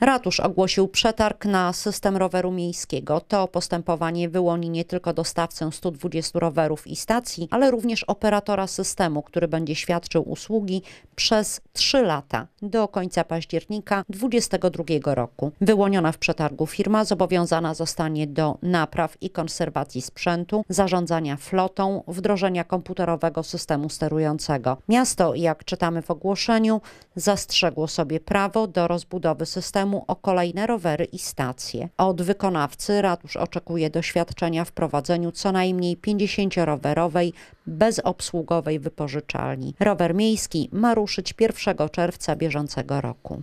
Ratusz ogłosił przetarg na system roweru miejskiego. To postępowanie wyłoni nie tylko dostawcę 120 rowerów i stacji, ale również operatora systemu, który będzie świadczył usługi przez 3 lata do końca października 2022 roku. Wyłoniona w przetargu firma zobowiązana zostanie do napraw i konserwacji sprzętu, zarządzania flotą, wdrożenia komputerowego systemu sterującego. Miasto, jak czytamy w ogłoszeniu, zastrzegło sobie prawo do rozbudowy systemu o kolejne rowery i stacje. Od wykonawcy ratusz oczekuje doświadczenia w prowadzeniu co najmniej 50-rowerowej, bezobsługowej wypożyczalni. Rower miejski ma ruszyć 1 czerwca bieżącego roku.